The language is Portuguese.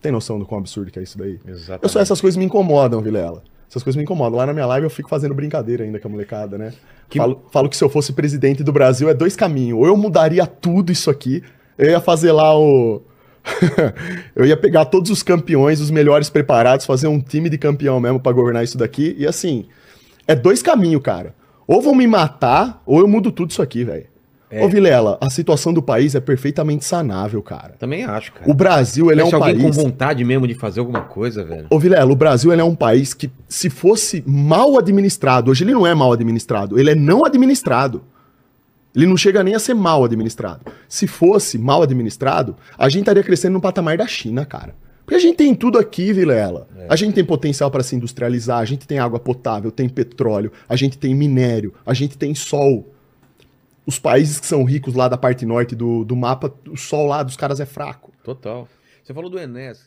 Tem noção do quão absurdo que é isso daí? Exatamente. Eu só, essas coisas me incomodam, Vilela. Essas coisas me incomodam. Lá na minha live eu fico fazendo brincadeira ainda com a molecada, né? Que... Falo, falo que se eu fosse presidente do Brasil é dois caminhos. Ou eu mudaria tudo isso aqui, eu ia fazer lá o. eu ia pegar todos os campeões, os melhores preparados, fazer um time de campeão mesmo para governar isso daqui. E assim, é dois caminhos, cara. Ou vão me matar, ou eu mudo tudo isso aqui, velho. É. Ô, Vilela, a situação do país é perfeitamente sanável, cara. Também acho, cara. O Brasil, ele é um país... com vontade mesmo de fazer alguma coisa, velho. Ô, Vilela, o Brasil, ele é um país que, se fosse mal administrado, hoje ele não é mal administrado, ele é não administrado. Ele não chega nem a ser mal administrado. Se fosse mal administrado, a gente estaria crescendo no patamar da China, cara. Porque a gente tem tudo aqui, Vilela. É. A gente tem potencial para se industrializar, a gente tem água potável, tem petróleo, a gente tem minério, a gente tem sol os países que são ricos lá da parte norte do, do mapa, o sol lá dos caras é fraco. Total. Você falou do Enes.